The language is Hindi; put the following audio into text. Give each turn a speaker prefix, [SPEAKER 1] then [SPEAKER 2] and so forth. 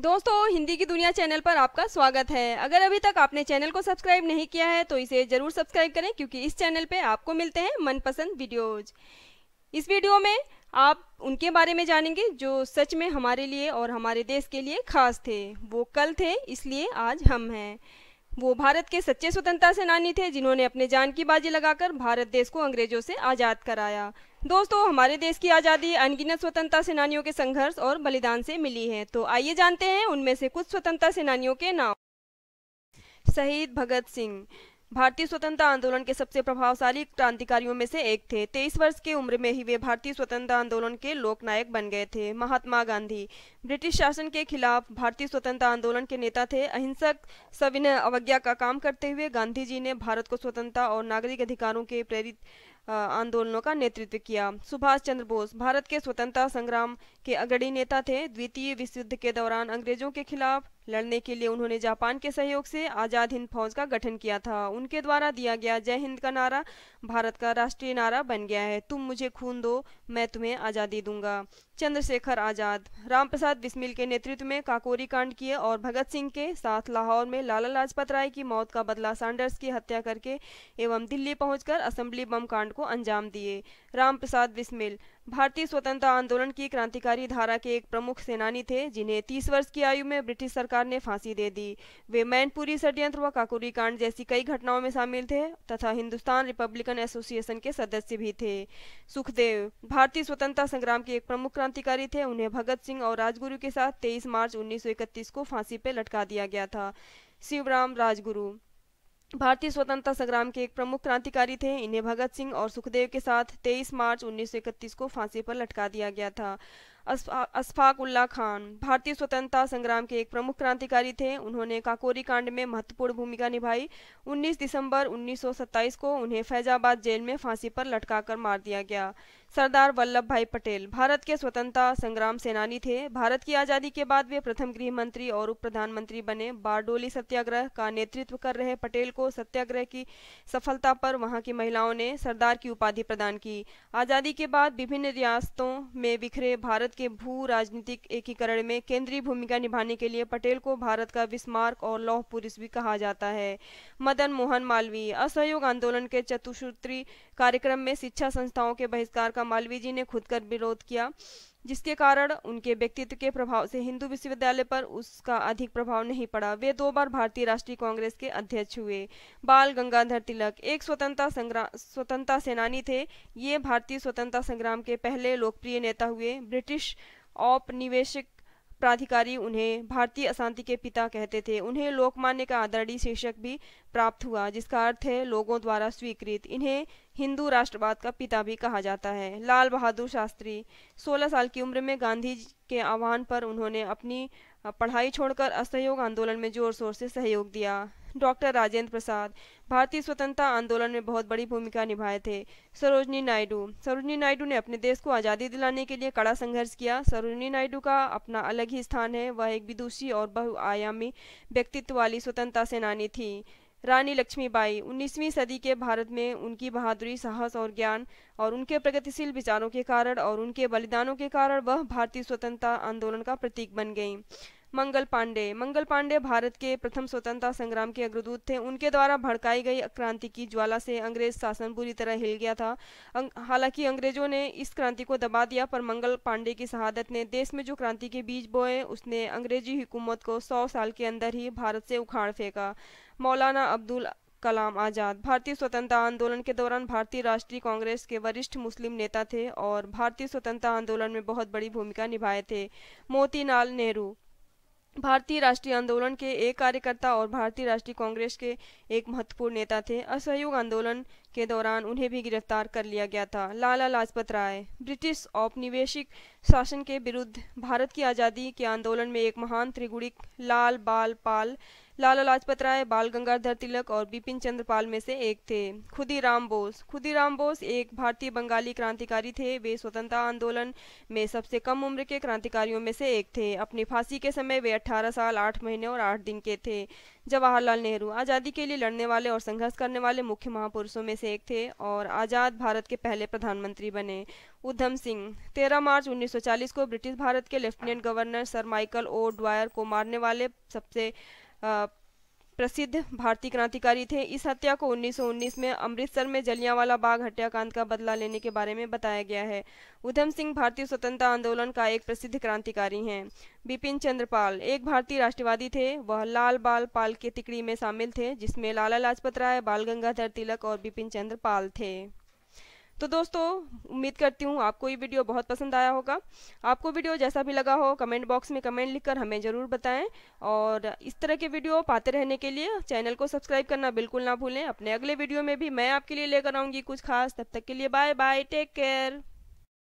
[SPEAKER 1] दोस्तों हिंदी की दुनिया चैनल पर आपका स्वागत है अगर अभी तक आपने चैनल को सब्सक्राइब नहीं किया है तो इसे जरूर सब्सक्राइब करें क्योंकि इस चैनल पे आपको मिलते हैं मनपसंद वीडियोज इस वीडियो में आप उनके बारे में जानेंगे जो सच में हमारे लिए और हमारे देश के लिए खास थे वो कल थे इसलिए आज हम हैं वो भारत के सच्चे स्वतंत्रता सेनानी थे जिन्होंने अपने जान की बाजी लगाकर भारत देश को अंग्रेजों से आज़ाद कराया दोस्तों हमारे देश की आज़ादी अनगिनत स्वतंत्रता सेनानियों के संघर्ष और बलिदान से मिली है तो आइए जानते हैं उनमें से कुछ स्वतंत्रता सेनानियों के नाम शहीद भगत सिंह भारतीय स्वतंत्रता आंदोलन के सबसे प्रभावशाली क्रांतिकारियों में से एक थे तेईस वर्ष की उम्र में ही वे भारतीय स्वतंत्रता आंदोलन के लोकनायक बन गए थे महात्मा गांधी ब्रिटिश शासन के खिलाफ भारतीय स्वतंत्रता आंदोलन के नेता थे अहिंसक सविनय अवज्ञा का काम करते हुए गांधी जी ने भारत को स्वतंत्रता और नागरिक अधिकारों के प्रेरित आंदोलनों का नेतृत्व किया सुभाष चंद्र बोस भारत के स्वतंत्रता संग्राम के अग्रणी नेता थे द्वितीय विश्व युद्ध के दौरान अंग्रेजों के खिलाफ लड़ने के लिए उन्होंने जापान के सहयोग से आज़ाद हिंद फौज का गठन किया था उनके द्वारा दिया गया जय हिंद का नारा भारत का राष्ट्रीय नारा बन गया है तुम मुझे खून दो मैं तुम्हें आज़ादी दूंगा चंद्रशेखर आज़ाद रामप्रसाद बिस्मिल के नेतृत्व में काकोरी कांड किए और भगत सिंह के साथ लाहौर में लाला लाजपत राय की मौत का बदला सांडर्स की हत्या करके एवं दिल्ली पहुंचकर असेंबली बम कांड को अंजाम दिए रामप्रसाद बिस्मिल भारतीय स्वतंत्रता आंदोलन की क्रांतिकारी धारा के एक प्रमुख सेनानी थे जिन्हें तीस वर्ष की आयु में ब्रिटिश सरकार ने फांसी दे दी वे मैनपुरी षड्यंत्र व काकुरी कांड जैसी कई घटनाओं में शामिल थे तथा हिंदुस्तान रिपब्लिकन एसोसिएशन के सदस्य भी थे सुखदेव भारतीय स्वतंत्रता संग्राम के एक प्रमुख क्रांतिकारी थे उन्हें भगत सिंह और राजगुरु के साथ तेईस मार्च उन्नीस को फांसी पर लटका दिया गया था शिवराम राजगुरु भारतीय स्वतंत्रता संग्राम के एक प्रमुख क्रांतिकारी थे इन्हें भगत सिंह और सुखदेव के साथ 23 मार्च 1931 को फांसी पर लटका दिया गया था अशफाक उल्ला खान भारतीय स्वतंत्रता संग्राम के एक प्रमुख क्रांतिकारी थे उन्होंने काकोरी कांड में महत्वपूर्ण भूमिका निभाई 19 दिसंबर 1927 को उन्हें फैजाबाद जेल में फांसी पर लटकाकर मार दिया गया सरदार वल्लभ भाई पटेल भारत के स्वतंत्रता संग्राम सेनानी थे भारत की आज़ादी के बाद वे प्रथम गृह मंत्री और उप प्रधानमंत्री बने बारडोली सत्याग्रह का नेतृत्व कर रहे पटेल को सत्याग्रह की सफलता पर वहां की महिलाओं ने सरदार की उपाधि प्रदान की आज़ादी के बाद विभिन्न रियासतों में बिखरे भारत के भू राजनीतिक एकीकरण में केंद्रीय भूमिका निभाने के लिए पटेल को भारत का विस्मार्क और लौह पुरुष भी कहा जाता है मदन मोहन मालवीय असहयोग आंदोलन के चतुसूत्री कार्यक्रम में शिक्षा संस्थाओं के बहिष्कार का मालवीय जी ने खुद कर विरोध किया जिसके कारण उनके व्यक्तित्व के प्रभाव से हिंदू विश्वविद्यालय पर उसका अधिक प्रभाव नहीं पड़ा वे दो बार भारतीय राष्ट्रीय कांग्रेस के अध्यक्ष हुए बाल गंगाधर तिलक एक स्वतंत्रता संग्राम स्वतंत्रता सेनानी थे ये भारतीय स्वतंत्रता संग्राम के पहले लोकप्रिय नेता हुए ब्रिटिश औपनिवेशिक प्राधिकारी उन्हें भारतीय अशांति के पिता कहते थे उन्हें लोकमान्य का आदरणीय शीर्षक भी प्राप्त हुआ जिसका अर्थ है लोगों द्वारा स्वीकृत इन्हें हिंदू राष्ट्रवाद का पिता भी कहा जाता है लाल बहादुर शास्त्री 16 साल की उम्र में गांधी के आह्वान पर उन्होंने अपनी पढ़ाई छोड़कर असहयोग आंदोलन में जोर शोर से सहयोग दिया डॉक्टर राजेंद्र प्रसाद भारतीय स्वतंत्रता आंदोलन में बहुत बड़ी भूमिका निभाए थे सरोजनी नायडू सरोजनी नायडू ने अपने देश को आज़ादी दिलाने के लिए कड़ा संघर्ष किया सरोजनी नायडू का अपना अलग ही स्थान है वह एक विदुषी और बहुआयामी व्यक्तित्व वाली स्वतंत्रता सेनानी थी रानी लक्ष्मीबाई 19वीं सदी के भारत में उनकी बहादुरी साहस और ज्ञान और उनके प्रगतिशील विचारों के कारण और उनके बलिदानों के कारण वह भारतीय स्वतंत्रता आंदोलन का प्रतीक बन गईं मंगल पांडे मंगल पांडे भारत के प्रथम स्वतंत्रता संग्राम के अग्रदूत थे उनके द्वारा भड़काई गई क्रांति की ज्वाला से अंग्रेज शासन बुरी तरह हिल गया था अं, हालांकि अंग्रेजों ने इस क्रांति को दबा दिया पर मंगल पांडे की शहादत ने देश में जो क्रांति के बीज बोए उसने अंग्रेजी हुकूमत को सौ साल के अंदर ही भारत से उखाड़ फेंका मौलाना अब्दुल कलाम आज़ाद भारतीय स्वतंत्रता आंदोलन के दौरान भारतीय राष्ट्रीय कांग्रेस के वरिष्ठ मुस्लिम नेता थे और भारतीय स्वतंत्रता आंदोलन में बहुत बड़ी भूमिका निभाए थे मोतीलाल नेहरू भारतीय राष्ट्रीय आंदोलन के एक कार्यकर्ता और भारतीय राष्ट्रीय कांग्रेस के एक महत्वपूर्ण नेता थे असहयोग आंदोलन के दौरान उन्हें भी गिरफ्तार कर लिया गया था लाला लाजपत राय ब्रिटिश औपनिवेशिक शासन के विरुद्ध भारत की आज़ादी के आंदोलन में एक महान त्रिगुणिक लाल बाल पाल लाला लाजपत राय बाल गंगाधर तिलक और बिपिन चंद्रपाल में से एक थे राम बोस राम बोस एक भारतीय बंगाली क्रांतिकारी थे वे स्वतंत्रता आंदोलन में सबसे कम उम्र के क्रांतिकारियों में से एक थे अपनी फांसी के समय वे 18 साल 8 महीने और 8 दिन के थे जवाहरलाल नेहरू आज़ादी के लिए लड़ने वाले और संघर्ष करने वाले मुख्य महापुरुषों में से एक थे और आज़ाद भारत के पहले प्रधानमंत्री बने उधम सिंह 13 मार्च 1940 को ब्रिटिश भारत के lieutenant governor sir Michael O'Dwyer को मारने वाले सबसे प्रसिद्ध भारतीय क्रांतिकारी थे इस हत्या को 1919 में अमृतसर में जलियांवाला बाग हत्याकांड का बदला लेने के बारे में बताया गया है उधम सिंह भारतीय स्वतंत्रता आंदोलन का एक प्रसिद्ध क्रांतिकारी हैं बिपिन चंद्र पाल एक भारतीय राष्ट्रवादी थे वह लाल बाल पाल के तिकड़ी में शामिल थे जिसमें लाला लाजपत राय बाल गंगाधर तिलक और बिपिन चंद्र पाल थे तो दोस्तों उम्मीद करती हूँ आपको ये वीडियो बहुत पसंद आया होगा आपको वीडियो जैसा भी लगा हो कमेंट बॉक्स में कमेंट लिखकर हमें ज़रूर बताएं और इस तरह के वीडियो पाते रहने के लिए चैनल को सब्सक्राइब करना बिल्कुल ना भूलें अपने अगले वीडियो में भी मैं आपके लिए लेकर आऊँगी कुछ खास तब तक के लिए बाय बाय टेक केयर